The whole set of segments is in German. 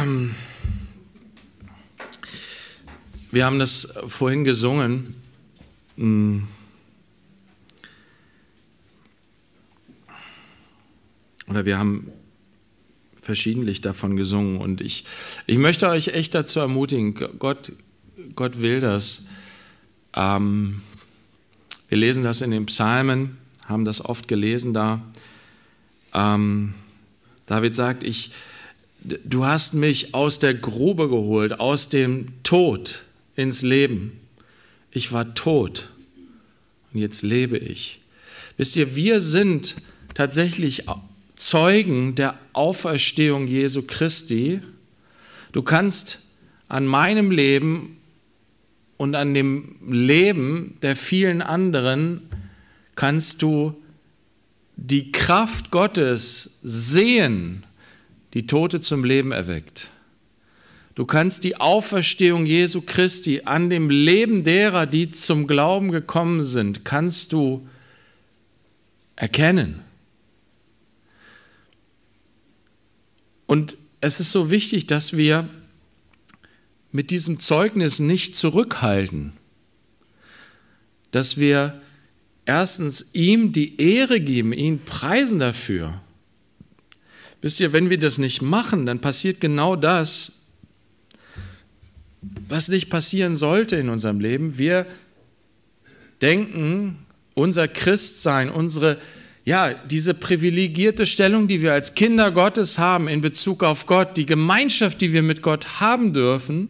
Ähm, wir haben das vorhin gesungen. Mm. Oder wir haben verschiedentlich davon gesungen. Und ich, ich möchte euch echt dazu ermutigen, Gott, Gott will das. Ähm, wir lesen das in den Psalmen, haben das oft gelesen da. Ähm, David sagt, ich, du hast mich aus der Grube geholt, aus dem Tod ins Leben. Ich war tot und jetzt lebe ich. Wisst ihr, wir sind tatsächlich Zeugen der Auferstehung Jesu Christi. Du kannst an meinem Leben und an dem Leben der vielen anderen kannst du die Kraft Gottes sehen die Tote zum Leben erweckt. Du kannst die Auferstehung Jesu Christi an dem Leben derer, die zum Glauben gekommen sind, kannst du erkennen. Und es ist so wichtig, dass wir mit diesem Zeugnis nicht zurückhalten, dass wir erstens ihm die Ehre geben, ihn preisen dafür Wisst ihr, wenn wir das nicht machen, dann passiert genau das, was nicht passieren sollte in unserem Leben. Wir denken, unser Christsein, unsere, ja, diese privilegierte Stellung, die wir als Kinder Gottes haben in Bezug auf Gott, die Gemeinschaft, die wir mit Gott haben dürfen,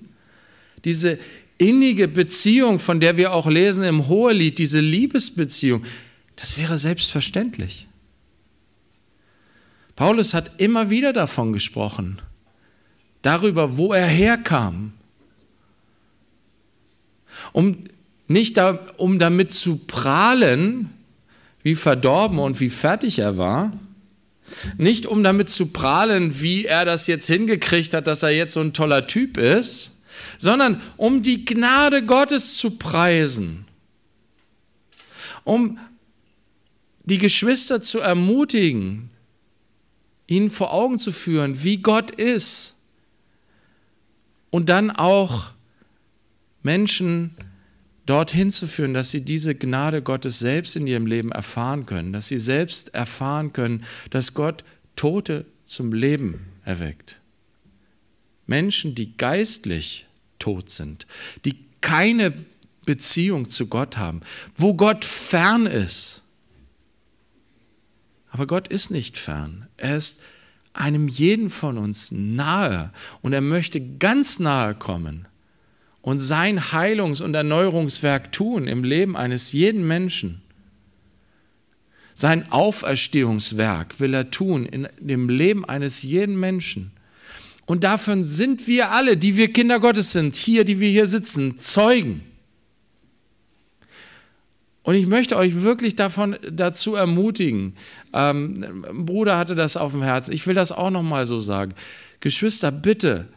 diese innige Beziehung, von der wir auch lesen im Hohelied, diese Liebesbeziehung, das wäre selbstverständlich. Paulus hat immer wieder davon gesprochen, darüber, wo er herkam, um nicht da, um damit zu prahlen, wie verdorben und wie fertig er war, nicht um damit zu prahlen, wie er das jetzt hingekriegt hat, dass er jetzt so ein toller Typ ist, sondern um die Gnade Gottes zu preisen, um die Geschwister zu ermutigen, ihnen vor Augen zu führen, wie Gott ist. Und dann auch Menschen dorthin zu führen, dass sie diese Gnade Gottes selbst in ihrem Leben erfahren können, dass sie selbst erfahren können, dass Gott Tote zum Leben erweckt. Menschen, die geistlich tot sind, die keine Beziehung zu Gott haben, wo Gott fern ist, aber Gott ist nicht fern. Er ist einem jeden von uns nahe und er möchte ganz nahe kommen und sein Heilungs- und Erneuerungswerk tun im Leben eines jeden Menschen. Sein Auferstehungswerk will er tun in dem Leben eines jeden Menschen. Und davon sind wir alle, die wir Kinder Gottes sind, hier, die wir hier sitzen, Zeugen. Und ich möchte euch wirklich davon dazu ermutigen. Ähm, Bruder hatte das auf dem Herzen. Ich will das auch noch mal so sagen. Geschwister, bitte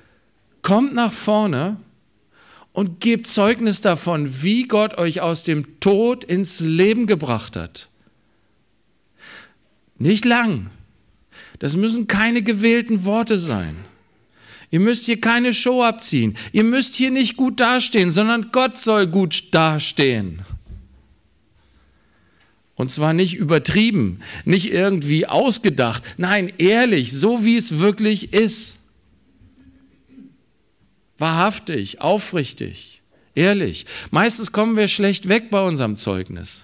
kommt nach vorne und gebt Zeugnis davon, wie Gott euch aus dem Tod ins Leben gebracht hat. Nicht lang. Das müssen keine gewählten Worte sein. Ihr müsst hier keine Show abziehen. Ihr müsst hier nicht gut dastehen, sondern Gott soll gut dastehen. Und zwar nicht übertrieben, nicht irgendwie ausgedacht, nein, ehrlich, so wie es wirklich ist. Wahrhaftig, aufrichtig, ehrlich. Meistens kommen wir schlecht weg bei unserem Zeugnis.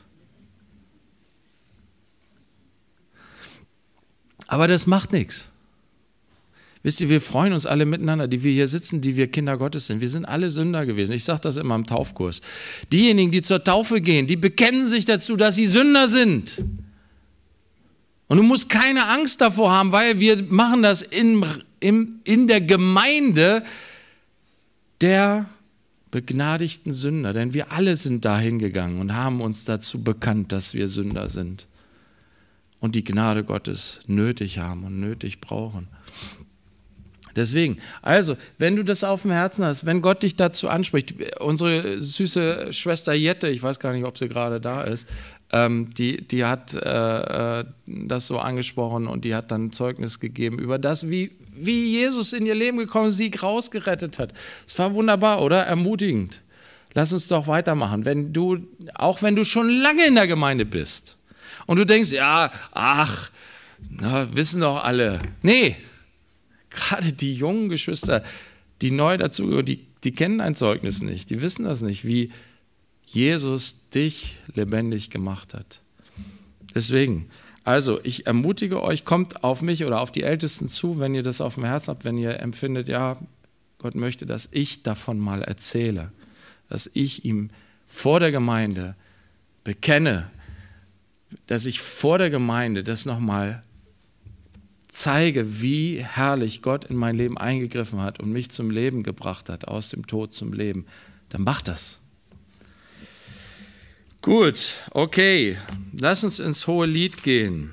Aber das macht nichts. Wisst ihr, wir freuen uns alle miteinander, die wir hier sitzen, die wir Kinder Gottes sind. Wir sind alle Sünder gewesen. Ich sage das immer im Taufkurs. Diejenigen, die zur Taufe gehen, die bekennen sich dazu, dass sie Sünder sind. Und du musst keine Angst davor haben, weil wir machen das in, in, in der Gemeinde der begnadigten Sünder. Denn wir alle sind dahin gegangen und haben uns dazu bekannt, dass wir Sünder sind und die Gnade Gottes nötig haben und nötig brauchen. Deswegen, also, wenn du das auf dem Herzen hast, wenn Gott dich dazu anspricht, unsere süße Schwester Jette, ich weiß gar nicht, ob sie gerade da ist, ähm, die, die hat äh, äh das so angesprochen und die hat dann Zeugnis gegeben über das, wie, wie Jesus in ihr Leben gekommen ist, sie rausgerettet hat. Es war wunderbar, oder? Ermutigend. Lass uns doch weitermachen. Wenn du, auch wenn du schon lange in der Gemeinde bist und du denkst, ja, ach, na, wissen doch alle. Nee, gerade die jungen Geschwister, die neu dazugehören, die, die kennen ein Zeugnis nicht, die wissen das nicht, wie Jesus dich lebendig gemacht hat. Deswegen, also ich ermutige euch, kommt auf mich oder auf die Ältesten zu, wenn ihr das auf dem Herz habt, wenn ihr empfindet, ja, Gott möchte, dass ich davon mal erzähle, dass ich ihm vor der Gemeinde bekenne, dass ich vor der Gemeinde das nochmal zeige, wie herrlich Gott in mein Leben eingegriffen hat und mich zum Leben gebracht hat, aus dem Tod zum Leben, dann mach das. Gut, okay, lass uns ins hohe Lied gehen.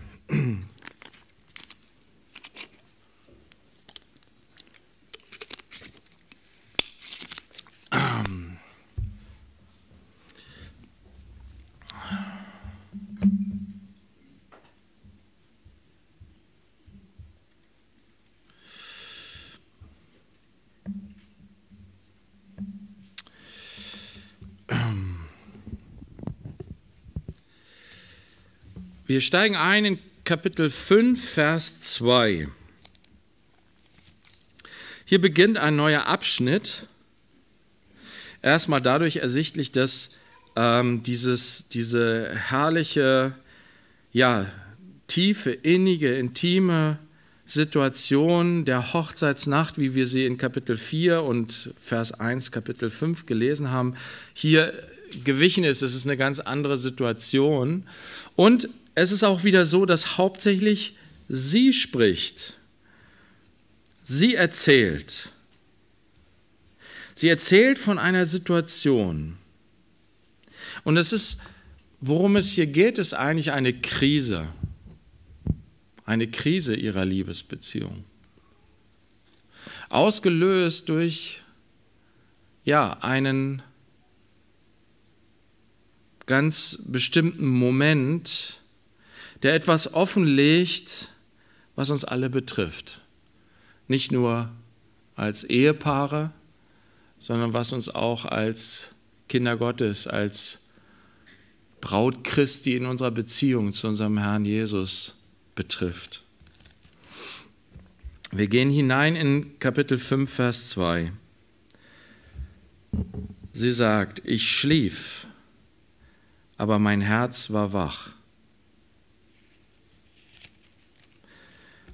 Wir steigen ein in Kapitel 5, Vers 2. Hier beginnt ein neuer Abschnitt. Erstmal dadurch ersichtlich, dass ähm, dieses, diese herrliche, ja, tiefe, innige, intime Situation der Hochzeitsnacht, wie wir sie in Kapitel 4 und Vers 1, Kapitel 5 gelesen haben, hier gewichen ist. Es ist eine ganz andere Situation. Und es ist auch wieder so, dass hauptsächlich sie spricht. Sie erzählt. Sie erzählt von einer Situation. Und es ist, worum es hier geht, ist eigentlich eine Krise. Eine Krise ihrer Liebesbeziehung. Ausgelöst durch, ja, einen ganz bestimmten Moment, der etwas offenlegt, was uns alle betrifft. Nicht nur als Ehepaare, sondern was uns auch als Kinder Gottes, als Braut Christi in unserer Beziehung zu unserem Herrn Jesus betrifft. Wir gehen hinein in Kapitel 5, Vers 2. Sie sagt, ich schlief, aber mein Herz war wach.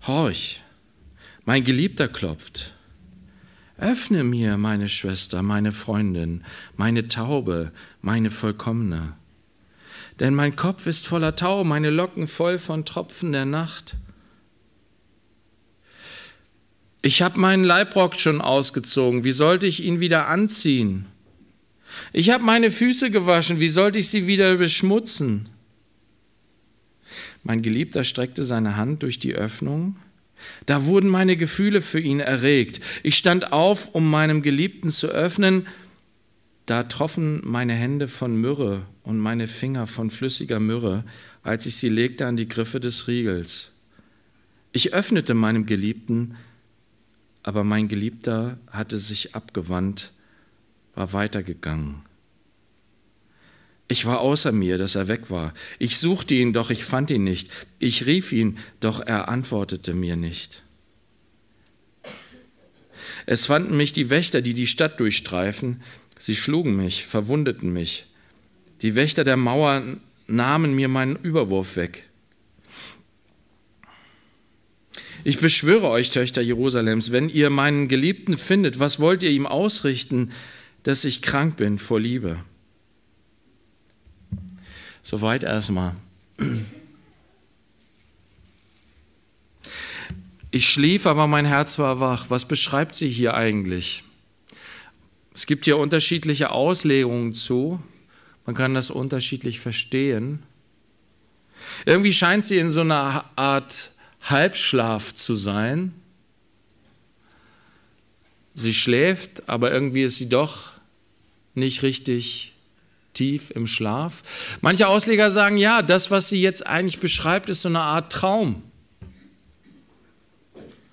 Horch, mein Geliebter klopft. Öffne mir, meine Schwester, meine Freundin, meine Taube, meine Vollkommene. Denn mein Kopf ist voller Tau, meine Locken voll von Tropfen der Nacht. Ich habe meinen Leibrock schon ausgezogen, wie sollte ich ihn wieder anziehen? Ich habe meine Füße gewaschen, wie sollte ich sie wieder beschmutzen? Mein Geliebter streckte seine Hand durch die Öffnung. Da wurden meine Gefühle für ihn erregt. Ich stand auf, um meinem Geliebten zu öffnen. Da troffen meine Hände von Myrrhe und meine Finger von flüssiger Myrrhe, als ich sie legte an die Griffe des Riegels. Ich öffnete meinem Geliebten, aber mein Geliebter hatte sich abgewandt, war weitergegangen. Ich war außer mir, dass er weg war. Ich suchte ihn, doch ich fand ihn nicht. Ich rief ihn, doch er antwortete mir nicht. Es fanden mich die Wächter, die die Stadt durchstreifen. Sie schlugen mich, verwundeten mich. Die Wächter der Mauer nahmen mir meinen Überwurf weg. Ich beschwöre euch, Töchter Jerusalems, wenn ihr meinen Geliebten findet, was wollt ihr ihm ausrichten, dass ich krank bin vor Liebe? Soweit erstmal. Ich schlief, aber mein Herz war wach. Was beschreibt sie hier eigentlich? Es gibt hier unterschiedliche Auslegungen zu. Man kann das unterschiedlich verstehen. Irgendwie scheint sie in so einer Art Halbschlaf zu sein. Sie schläft, aber irgendwie ist sie doch nicht richtig tief im Schlaf. Manche Ausleger sagen, ja, das, was sie jetzt eigentlich beschreibt, ist so eine Art Traum.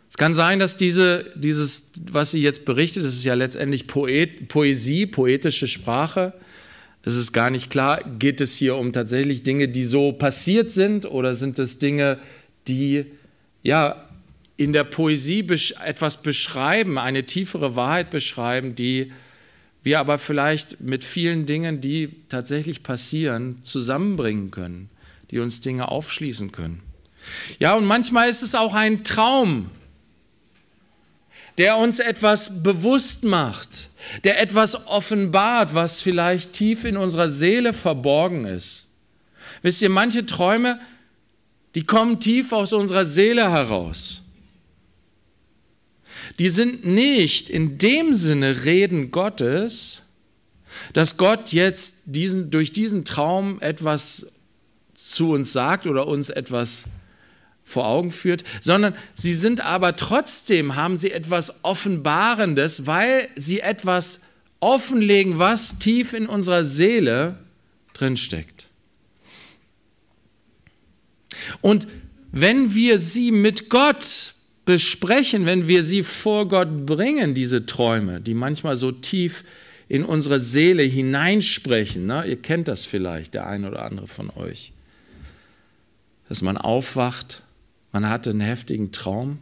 Es kann sein, dass diese, dieses, was sie jetzt berichtet, das ist ja letztendlich Poet, Poesie, poetische Sprache. Es ist gar nicht klar, geht es hier um tatsächlich Dinge, die so passiert sind oder sind es Dinge, die ja in der Poesie etwas beschreiben, eine tiefere Wahrheit beschreiben, die wir aber vielleicht mit vielen Dingen, die tatsächlich passieren, zusammenbringen können, die uns Dinge aufschließen können. Ja, und manchmal ist es auch ein Traum, der uns etwas bewusst macht, der etwas offenbart, was vielleicht tief in unserer Seele verborgen ist. Wisst ihr, manche Träume, die kommen tief aus unserer Seele heraus die sind nicht in dem Sinne Reden Gottes, dass Gott jetzt diesen, durch diesen Traum etwas zu uns sagt oder uns etwas vor Augen führt, sondern sie sind aber trotzdem, haben sie etwas Offenbarendes, weil sie etwas offenlegen, was tief in unserer Seele drinsteckt. Und wenn wir sie mit Gott besprechen, wenn wir sie vor Gott bringen, diese Träume, die manchmal so tief in unsere Seele hineinsprechen. Ne? Ihr kennt das vielleicht, der eine oder andere von euch. Dass man aufwacht, man hatte einen heftigen Traum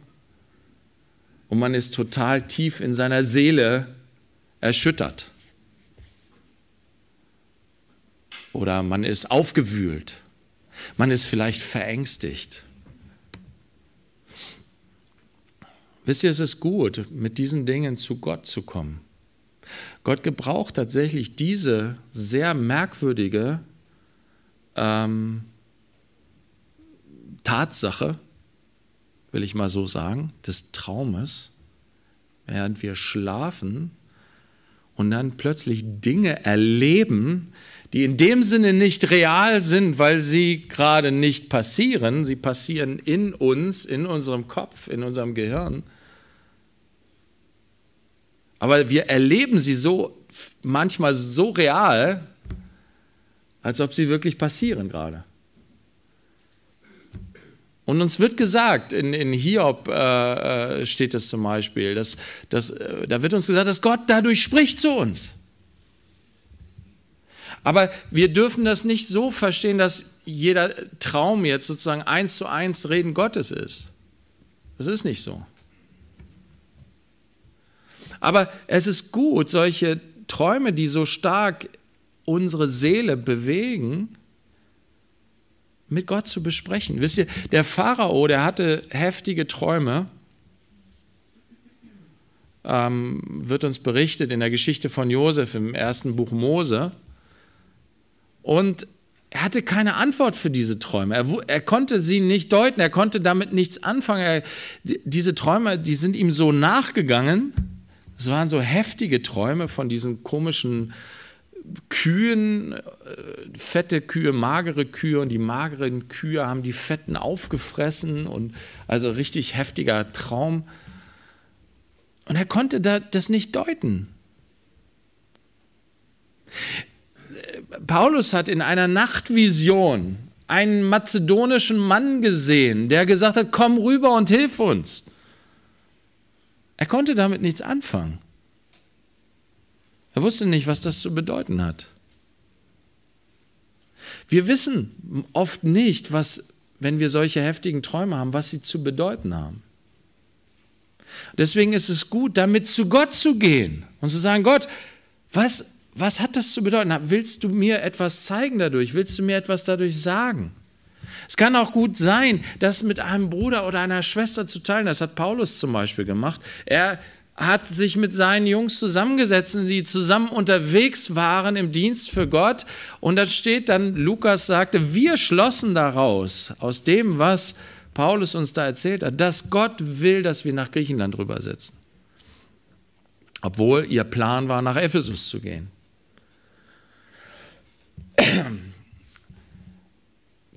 und man ist total tief in seiner Seele erschüttert. Oder man ist aufgewühlt. Man ist vielleicht verängstigt. Wisst ihr, es ist gut, mit diesen Dingen zu Gott zu kommen. Gott gebraucht tatsächlich diese sehr merkwürdige ähm, Tatsache, will ich mal so sagen, des Traumes, während wir schlafen und dann plötzlich Dinge erleben, die in dem Sinne nicht real sind, weil sie gerade nicht passieren. Sie passieren in uns, in unserem Kopf, in unserem Gehirn. Aber wir erleben sie so manchmal so real, als ob sie wirklich passieren gerade. Und uns wird gesagt, in, in Hiob äh, äh steht das zum Beispiel, dass, dass, äh, da wird uns gesagt, dass Gott dadurch spricht zu uns. Aber wir dürfen das nicht so verstehen, dass jeder Traum jetzt sozusagen eins zu eins Reden Gottes ist. Das ist nicht so. Aber es ist gut, solche Träume, die so stark unsere Seele bewegen, mit Gott zu besprechen. Wisst ihr, der Pharao, der hatte heftige Träume, ähm, wird uns berichtet in der Geschichte von Josef im ersten Buch Mose. Und er hatte keine Antwort für diese Träume. Er, er konnte sie nicht deuten, er konnte damit nichts anfangen. Er, diese Träume, die sind ihm so nachgegangen es waren so heftige Träume von diesen komischen Kühen, äh, fette Kühe, magere Kühe und die mageren Kühe haben die fetten aufgefressen und also richtig heftiger Traum. Und er konnte das nicht deuten. Paulus hat in einer Nachtvision einen mazedonischen Mann gesehen, der gesagt hat, komm rüber und hilf uns. Er konnte damit nichts anfangen. Er wusste nicht, was das zu bedeuten hat. Wir wissen oft nicht, was, wenn wir solche heftigen Träume haben, was sie zu bedeuten haben. Deswegen ist es gut, damit zu Gott zu gehen und zu sagen, Gott, was, was hat das zu bedeuten? Willst du mir etwas zeigen dadurch? Willst du mir etwas dadurch sagen? Es kann auch gut sein, das mit einem Bruder oder einer Schwester zu teilen. Das hat Paulus zum Beispiel gemacht. Er hat sich mit seinen Jungs zusammengesetzt, die zusammen unterwegs waren im Dienst für Gott. Und da steht dann, Lukas sagte, wir schlossen daraus, aus dem, was Paulus uns da erzählt hat, dass Gott will, dass wir nach Griechenland rübersetzen. Obwohl ihr Plan war, nach Ephesus zu gehen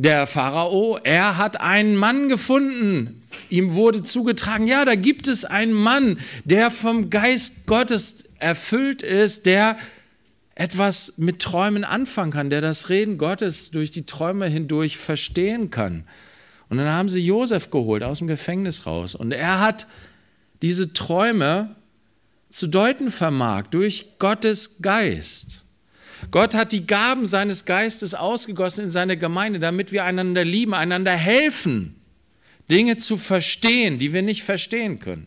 der Pharao, er hat einen Mann gefunden. Ihm wurde zugetragen, ja, da gibt es einen Mann, der vom Geist Gottes erfüllt ist, der etwas mit Träumen anfangen kann, der das Reden Gottes durch die Träume hindurch verstehen kann. Und dann haben sie Josef geholt aus dem Gefängnis raus. Und er hat diese Träume zu deuten vermag durch Gottes Geist. Gott hat die Gaben seines Geistes ausgegossen in seine Gemeinde, damit wir einander lieben, einander helfen, Dinge zu verstehen, die wir nicht verstehen können.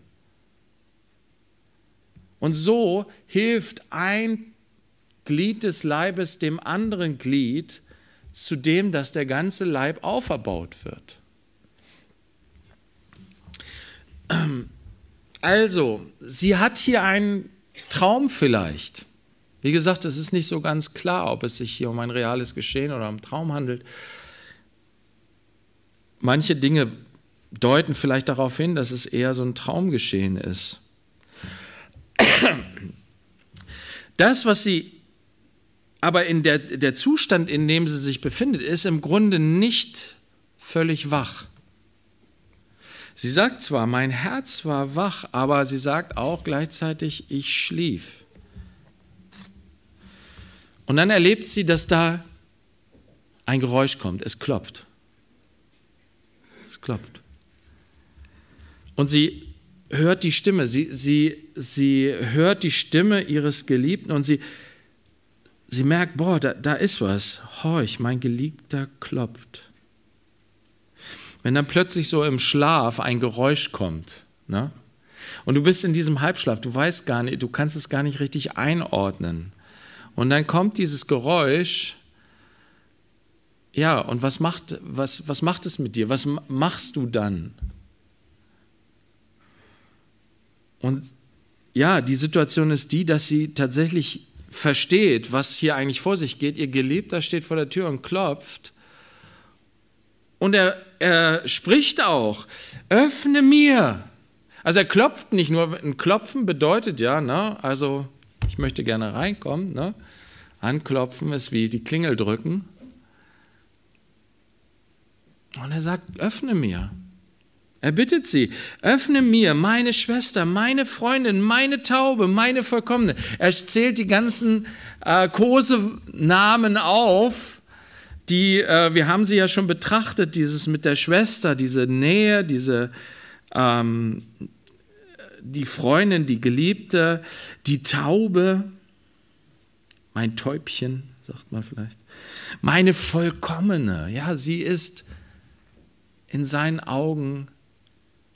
Und so hilft ein Glied des Leibes dem anderen Glied zu dem, dass der ganze Leib auferbaut wird. Also, sie hat hier einen Traum vielleicht. Wie gesagt, es ist nicht so ganz klar, ob es sich hier um ein reales Geschehen oder um Traum handelt. Manche Dinge deuten vielleicht darauf hin, dass es eher so ein Traumgeschehen ist. Das, was sie aber in der, der Zustand, in dem sie sich befindet, ist im Grunde nicht völlig wach. Sie sagt zwar, mein Herz war wach, aber sie sagt auch gleichzeitig, ich schlief. Und dann erlebt sie, dass da ein Geräusch kommt. Es klopft. Es klopft. Und sie hört die Stimme. Sie, sie, sie hört die Stimme ihres Geliebten und sie, sie merkt, boah, da, da ist was. Horch, mein Geliebter klopft. Wenn dann plötzlich so im Schlaf ein Geräusch kommt, ne? und du bist in diesem Halbschlaf, du weißt gar nicht, du kannst es gar nicht richtig einordnen. Und dann kommt dieses Geräusch. Ja, und was macht, was, was macht es mit dir? Was machst du dann? Und ja, die Situation ist die, dass sie tatsächlich versteht, was hier eigentlich vor sich geht. Ihr Geliebter steht vor der Tür und klopft. Und er, er spricht auch, öffne mir. Also er klopft nicht nur, ein Klopfen bedeutet ja, ne, also ich möchte gerne reinkommen, ne? Anklopfen ist wie die Klingel drücken. Und er sagt, öffne mir. Er bittet sie, öffne mir meine Schwester, meine Freundin, meine Taube, meine Vollkommene. Er zählt die ganzen äh, Kosenamen auf, die, äh, wir haben sie ja schon betrachtet, dieses mit der Schwester, diese Nähe, diese, ähm, die Freundin, die Geliebte, die Taube mein Täubchen, sagt man vielleicht, meine Vollkommene, ja, sie ist in seinen Augen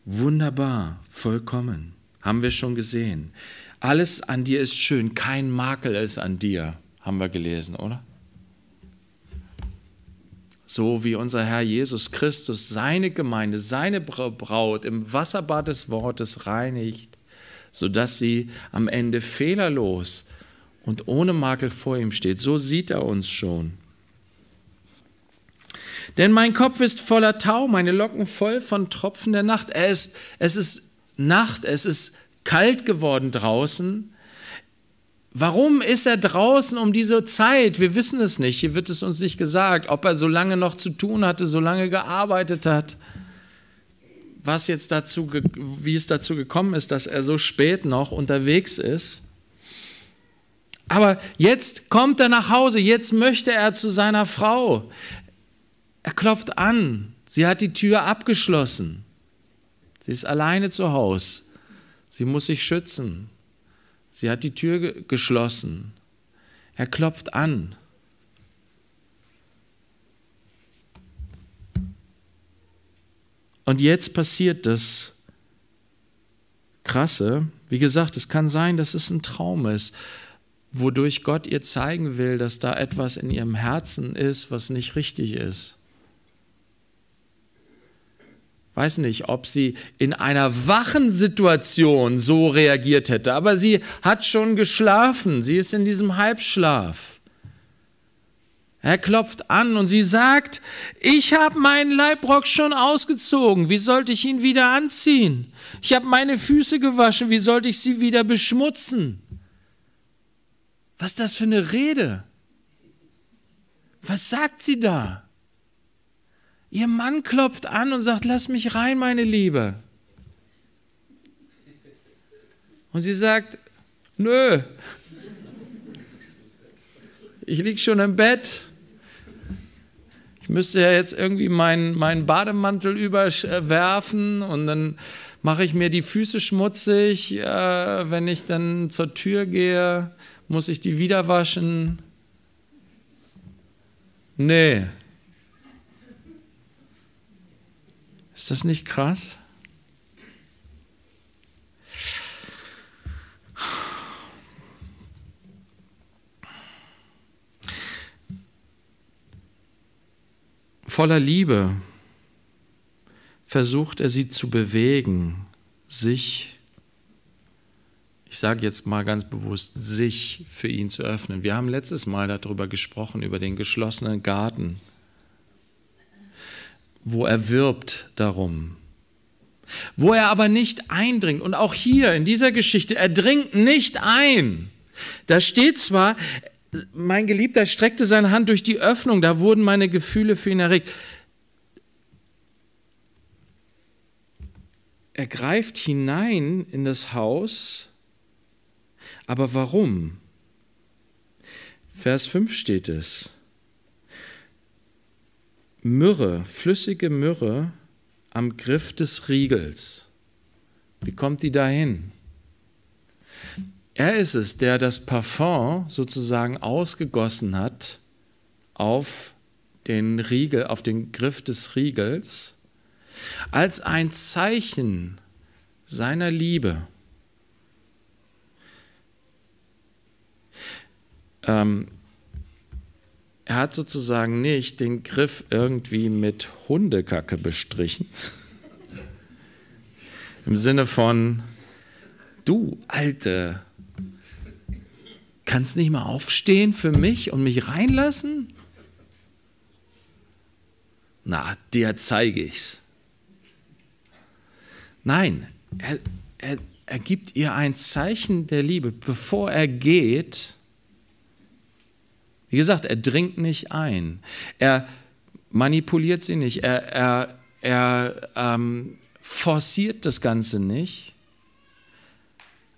wunderbar, vollkommen, haben wir schon gesehen. Alles an dir ist schön, kein Makel ist an dir, haben wir gelesen, oder? so wie unser Herr Jesus Christus seine Gemeinde, seine Braut im Wasserbad des Wortes reinigt, sodass sie am Ende fehlerlos und ohne Makel vor ihm steht. So sieht er uns schon. Denn mein Kopf ist voller Tau, meine Locken voll von Tropfen der Nacht. Es, es ist Nacht, es ist kalt geworden draußen. Warum ist er draußen um diese Zeit? Wir wissen es nicht. Hier wird es uns nicht gesagt, ob er so lange noch zu tun hatte, so lange gearbeitet hat. Was jetzt dazu, wie es dazu gekommen ist, dass er so spät noch unterwegs ist. Aber jetzt kommt er nach Hause, jetzt möchte er zu seiner Frau. Er klopft an, sie hat die Tür abgeschlossen. Sie ist alleine zu Hause. Sie muss sich schützen. Sie hat die Tür ge geschlossen. Er klopft an. Und jetzt passiert das Krasse. Wie gesagt, es kann sein, dass es ein Traum ist wodurch Gott ihr zeigen will, dass da etwas in ihrem Herzen ist, was nicht richtig ist. Weiß nicht, ob sie in einer wachen Situation so reagiert hätte, aber sie hat schon geschlafen, sie ist in diesem Halbschlaf. Er klopft an und sie sagt, ich habe meinen Leibrock schon ausgezogen, wie sollte ich ihn wieder anziehen? Ich habe meine Füße gewaschen, wie sollte ich sie wieder beschmutzen? Was ist das für eine Rede? Was sagt sie da? Ihr Mann klopft an und sagt, lass mich rein, meine Liebe. Und sie sagt, nö, ich liege schon im Bett. Ich müsste ja jetzt irgendwie meinen, meinen Bademantel überwerfen und dann mache ich mir die Füße schmutzig, äh, wenn ich dann zur Tür gehe. Muss ich die wieder waschen? Nee. Ist das nicht krass? Voller Liebe versucht er sie zu bewegen, sich ich sage jetzt mal ganz bewusst, sich für ihn zu öffnen. Wir haben letztes Mal darüber gesprochen, über den geschlossenen Garten, wo er wirbt darum, wo er aber nicht eindringt. Und auch hier in dieser Geschichte, er dringt nicht ein. Da steht zwar, mein Geliebter streckte seine Hand durch die Öffnung, da wurden meine Gefühle für ihn erregt. Er greift hinein in das Haus aber warum? Vers 5 steht es. Myrrhe, flüssige Myrrhe am Griff des Riegels. Wie kommt die dahin? Er ist es, der das Parfum sozusagen ausgegossen hat auf den Riegel, auf den Griff des Riegels, als ein Zeichen seiner Liebe. Ähm, er hat sozusagen nicht den Griff irgendwie mit Hundekacke bestrichen. Im Sinne von, du Alte, kannst nicht mal aufstehen für mich und mich reinlassen? Na, dir zeige ich's. Nein, er, er, er gibt ihr ein Zeichen der Liebe. Bevor er geht, wie gesagt, er dringt nicht ein. Er manipuliert sie nicht. Er, er, er ähm, forciert das Ganze nicht.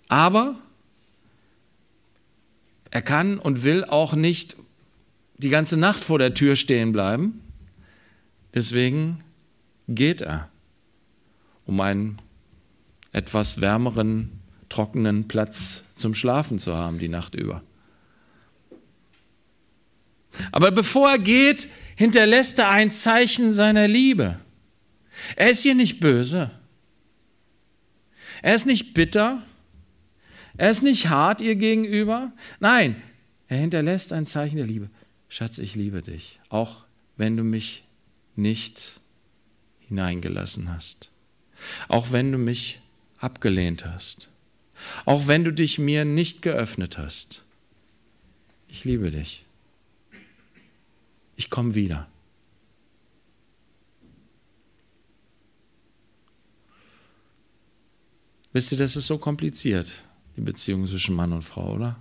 Aber er kann und will auch nicht die ganze Nacht vor der Tür stehen bleiben. Deswegen geht er, um einen etwas wärmeren, trockenen Platz zum Schlafen zu haben die Nacht über. Aber bevor er geht, hinterlässt er ein Zeichen seiner Liebe. Er ist hier nicht böse. Er ist nicht bitter. Er ist nicht hart ihr gegenüber. Nein, er hinterlässt ein Zeichen der Liebe. Schatz, ich liebe dich, auch wenn du mich nicht hineingelassen hast. Auch wenn du mich abgelehnt hast. Auch wenn du dich mir nicht geöffnet hast. Ich liebe dich ich komme wieder. Wisst ihr, das ist so kompliziert, die Beziehung zwischen Mann und Frau, oder?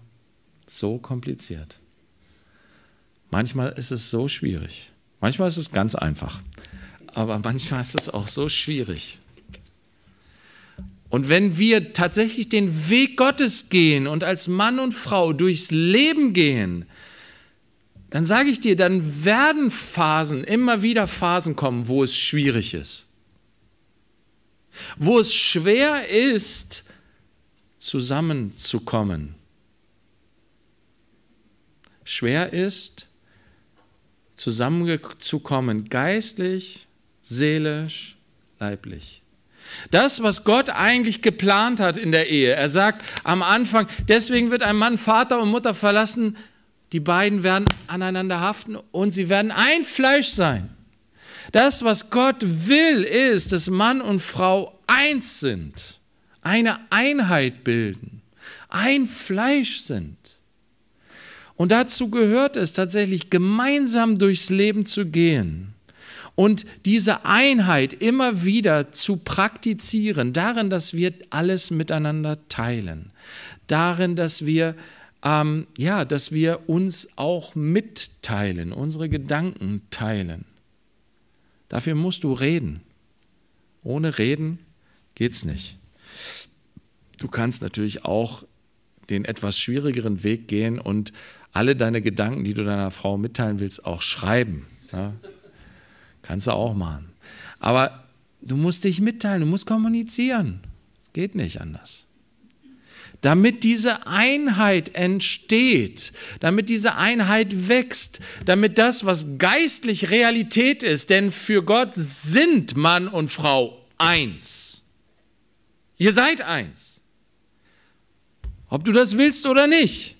So kompliziert. Manchmal ist es so schwierig. Manchmal ist es ganz einfach. Aber manchmal ist es auch so schwierig. Und wenn wir tatsächlich den Weg Gottes gehen und als Mann und Frau durchs Leben gehen, dann sage ich dir, dann werden Phasen, immer wieder Phasen kommen, wo es schwierig ist. Wo es schwer ist, zusammenzukommen. Schwer ist, zusammenzukommen, geistlich, seelisch, leiblich. Das, was Gott eigentlich geplant hat in der Ehe. Er sagt am Anfang, deswegen wird ein Mann Vater und Mutter verlassen die beiden werden aneinander haften und sie werden ein Fleisch sein. Das, was Gott will, ist, dass Mann und Frau eins sind, eine Einheit bilden, ein Fleisch sind. Und dazu gehört es tatsächlich, gemeinsam durchs Leben zu gehen und diese Einheit immer wieder zu praktizieren, darin, dass wir alles miteinander teilen, darin, dass wir ähm, ja, dass wir uns auch mitteilen, unsere Gedanken teilen. Dafür musst du reden. Ohne Reden geht's nicht. Du kannst natürlich auch den etwas schwierigeren Weg gehen und alle deine Gedanken, die du deiner Frau mitteilen willst, auch schreiben. Ja? Kannst du auch machen. Aber du musst dich mitteilen, du musst kommunizieren. Es geht nicht anders damit diese Einheit entsteht, damit diese Einheit wächst, damit das, was geistlich Realität ist, denn für Gott sind Mann und Frau eins. Ihr seid eins. Ob du das willst oder nicht,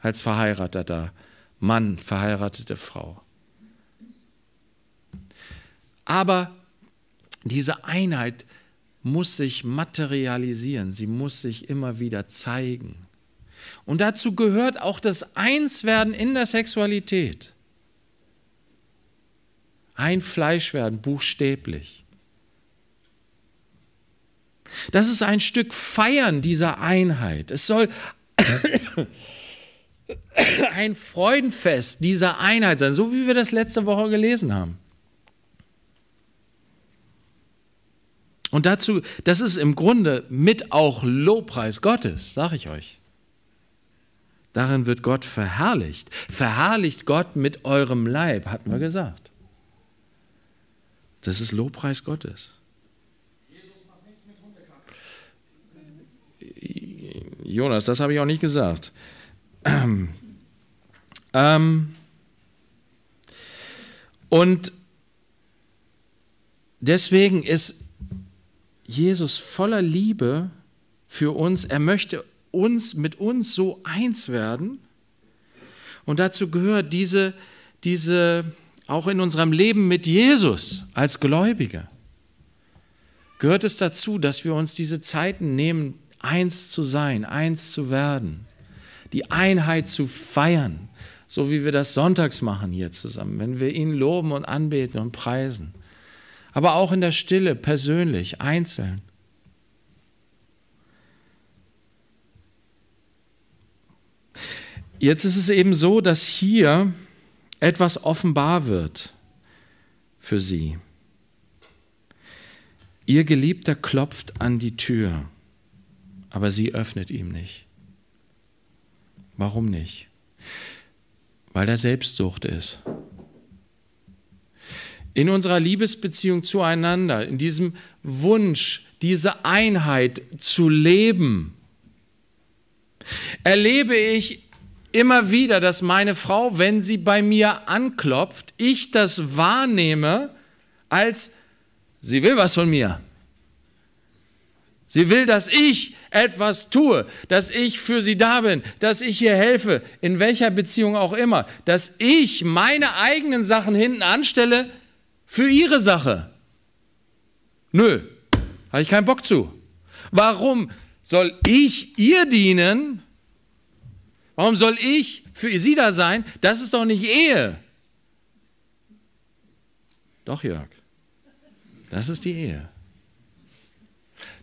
als verheirateter Mann, verheiratete Frau. Aber diese Einheit muss sich materialisieren, sie muss sich immer wieder zeigen. Und dazu gehört auch das Einswerden in der Sexualität. Ein Fleisch werden, buchstäblich. Das ist ein Stück Feiern dieser Einheit. Es soll ein Freudenfest dieser Einheit sein, so wie wir das letzte Woche gelesen haben. Und dazu, das ist im Grunde mit auch Lobpreis Gottes, sage ich euch. Darin wird Gott verherrlicht. Verherrlicht Gott mit eurem Leib, hatten wir gesagt. Das ist Lobpreis Gottes. Jesus macht mit Jonas, das habe ich auch nicht gesagt. Ähm, und deswegen ist Jesus voller Liebe für uns. Er möchte uns mit uns so eins werden. Und dazu gehört diese, diese auch in unserem Leben mit Jesus als Gläubiger, Gehört es dazu, dass wir uns diese Zeiten nehmen, eins zu sein, eins zu werden, die Einheit zu feiern, so wie wir das sonntags machen hier zusammen, wenn wir ihn loben und anbeten und preisen aber auch in der Stille, persönlich, einzeln. Jetzt ist es eben so, dass hier etwas offenbar wird für sie. Ihr Geliebter klopft an die Tür, aber sie öffnet ihm nicht. Warum nicht? Weil er Selbstsucht ist in unserer Liebesbeziehung zueinander, in diesem Wunsch, diese Einheit zu leben, erlebe ich immer wieder, dass meine Frau, wenn sie bei mir anklopft, ich das wahrnehme als, sie will was von mir. Sie will, dass ich etwas tue, dass ich für sie da bin, dass ich ihr helfe, in welcher Beziehung auch immer, dass ich meine eigenen Sachen hinten anstelle, für ihre Sache. Nö, habe ich keinen Bock zu. Warum soll ich ihr dienen? Warum soll ich für sie da sein? Das ist doch nicht Ehe. Doch, Jörg, das ist die Ehe.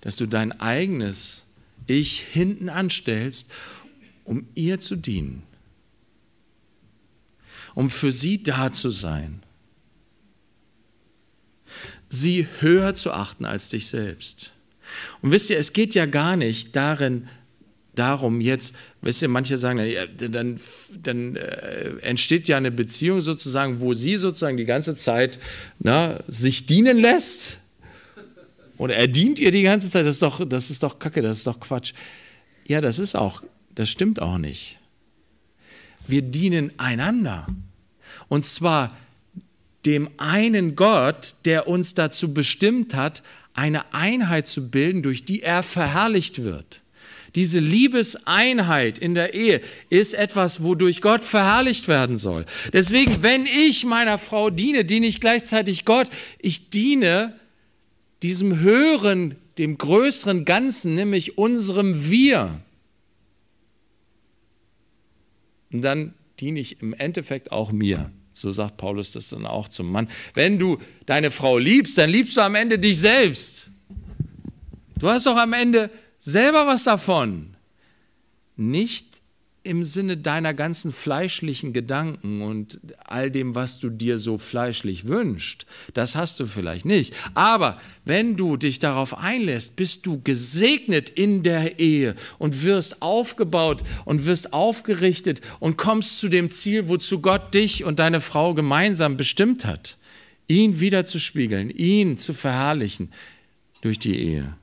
Dass du dein eigenes Ich hinten anstellst, um ihr zu dienen, um für sie da zu sein sie höher zu achten als dich selbst. Und wisst ihr, es geht ja gar nicht darin, darum jetzt, wisst ihr, manche sagen, dann, dann äh, entsteht ja eine Beziehung sozusagen, wo sie sozusagen die ganze Zeit na, sich dienen lässt und er dient ihr die ganze Zeit. Das ist, doch, das ist doch Kacke, das ist doch Quatsch. Ja, das ist auch, das stimmt auch nicht. Wir dienen einander. Und zwar dem einen Gott, der uns dazu bestimmt hat, eine Einheit zu bilden, durch die er verherrlicht wird. Diese Liebeseinheit in der Ehe ist etwas, wodurch Gott verherrlicht werden soll. Deswegen, wenn ich meiner Frau diene, diene ich gleichzeitig Gott. Ich diene diesem höheren, dem größeren Ganzen, nämlich unserem Wir. Und dann diene ich im Endeffekt auch mir. So sagt Paulus das dann auch zum Mann. Wenn du deine Frau liebst, dann liebst du am Ende dich selbst. Du hast doch am Ende selber was davon. Nicht im Sinne deiner ganzen fleischlichen Gedanken und all dem, was du dir so fleischlich wünschst. Das hast du vielleicht nicht. Aber wenn du dich darauf einlässt, bist du gesegnet in der Ehe und wirst aufgebaut und wirst aufgerichtet und kommst zu dem Ziel, wozu Gott dich und deine Frau gemeinsam bestimmt hat. Ihn wiederzuspiegeln, ihn zu verherrlichen durch die Ehe.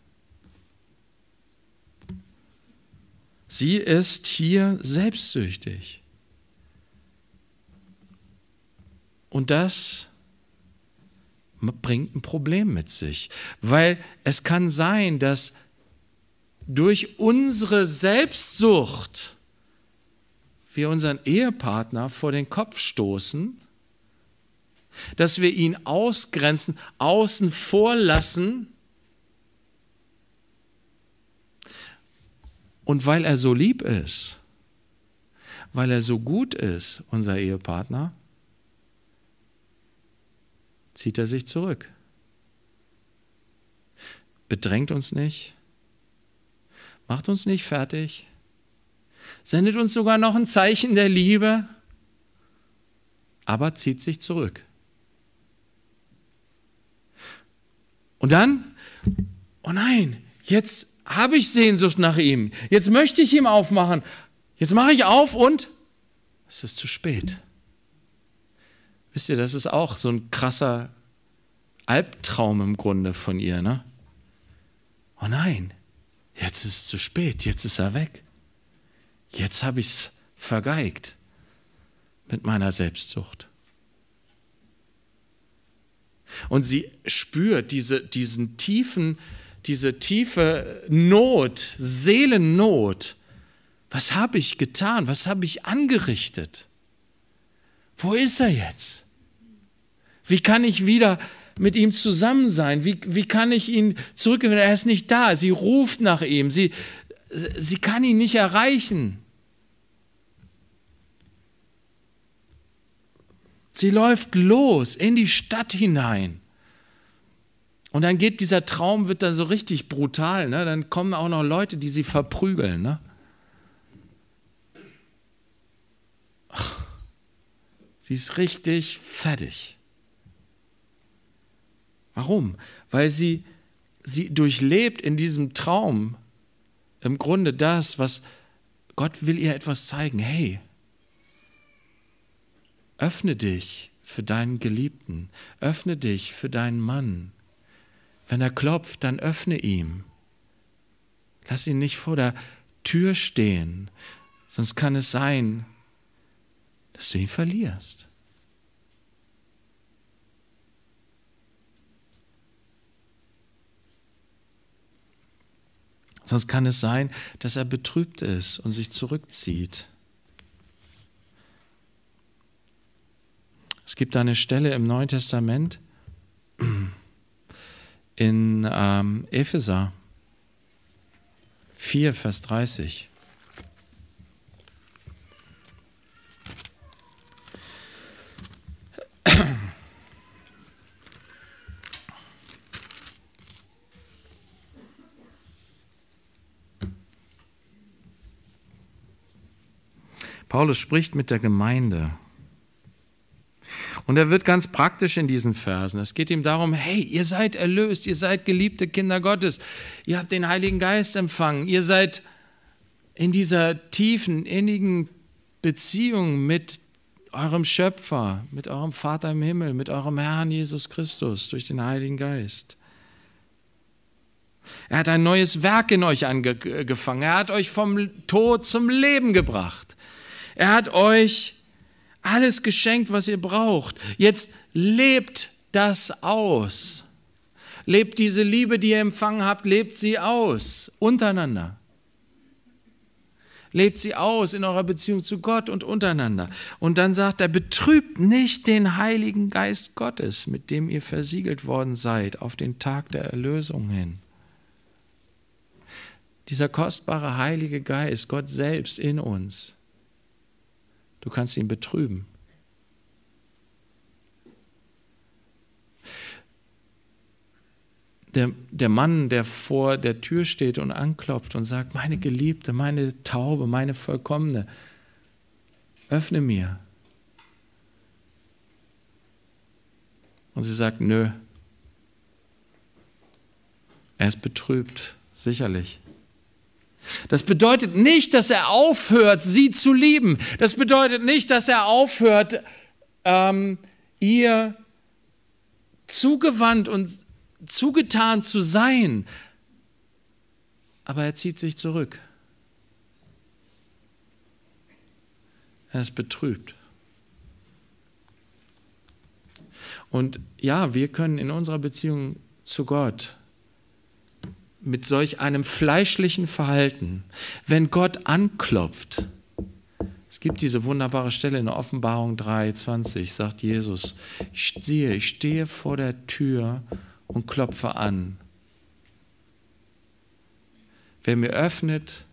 Sie ist hier selbstsüchtig. Und das bringt ein Problem mit sich, weil es kann sein, dass durch unsere Selbstsucht wir unseren Ehepartner vor den Kopf stoßen, dass wir ihn ausgrenzen, außen vor lassen Und weil er so lieb ist, weil er so gut ist, unser Ehepartner, zieht er sich zurück. Bedrängt uns nicht, macht uns nicht fertig, sendet uns sogar noch ein Zeichen der Liebe, aber zieht sich zurück. Und dann, oh nein, jetzt habe ich Sehnsucht nach ihm. Jetzt möchte ich ihm aufmachen. Jetzt mache ich auf und es ist zu spät. Wisst ihr, das ist auch so ein krasser Albtraum im Grunde von ihr, ne? Oh nein, jetzt ist es zu spät, jetzt ist er weg. Jetzt habe ich es vergeigt mit meiner Selbstsucht. Und sie spürt diese, diesen tiefen, diese tiefe Not, Seelennot. Was habe ich getan? Was habe ich angerichtet? Wo ist er jetzt? Wie kann ich wieder mit ihm zusammen sein? Wie, wie kann ich ihn zurückgewinnen? Er ist nicht da. Sie ruft nach ihm. Sie, sie kann ihn nicht erreichen. Sie läuft los in die Stadt hinein. Und dann geht dieser Traum, wird dann so richtig brutal. Ne? Dann kommen auch noch Leute, die sie verprügeln. Ne? Ach, sie ist richtig fertig. Warum? Weil sie, sie durchlebt in diesem Traum im Grunde das, was Gott will ihr etwas zeigen. Hey, öffne dich für deinen Geliebten, öffne dich für deinen Mann, wenn er klopft, dann öffne ihm. Lass ihn nicht vor der Tür stehen, sonst kann es sein, dass du ihn verlierst. Sonst kann es sein, dass er betrübt ist und sich zurückzieht. Es gibt eine Stelle im Neuen Testament, in ähm, Epheser 4, Vers 30. Paulus spricht mit der Gemeinde und er wird ganz praktisch in diesen Versen. Es geht ihm darum, hey, ihr seid erlöst, ihr seid geliebte Kinder Gottes, ihr habt den Heiligen Geist empfangen, ihr seid in dieser tiefen, innigen Beziehung mit eurem Schöpfer, mit eurem Vater im Himmel, mit eurem Herrn Jesus Christus durch den Heiligen Geist. Er hat ein neues Werk in euch angefangen. Er hat euch vom Tod zum Leben gebracht. Er hat euch alles geschenkt, was ihr braucht. Jetzt lebt das aus. Lebt diese Liebe, die ihr empfangen habt, lebt sie aus untereinander. Lebt sie aus in eurer Beziehung zu Gott und untereinander. Und dann sagt er, betrübt nicht den Heiligen Geist Gottes, mit dem ihr versiegelt worden seid, auf den Tag der Erlösung hin. Dieser kostbare Heilige Geist, Gott selbst in uns, Du kannst ihn betrüben. Der, der Mann, der vor der Tür steht und anklopft und sagt, meine Geliebte, meine Taube, meine Vollkommene, öffne mir. Und sie sagt, nö. Er ist betrübt, sicherlich. Das bedeutet nicht, dass er aufhört, sie zu lieben. Das bedeutet nicht, dass er aufhört, ähm, ihr zugewandt und zugetan zu sein. Aber er zieht sich zurück. Er ist betrübt. Und ja, wir können in unserer Beziehung zu Gott mit solch einem fleischlichen Verhalten, wenn Gott anklopft. Es gibt diese wunderbare Stelle in der Offenbarung 3,20, sagt Jesus, ich stehe, ich stehe vor der Tür und klopfe an. Wer mir öffnet,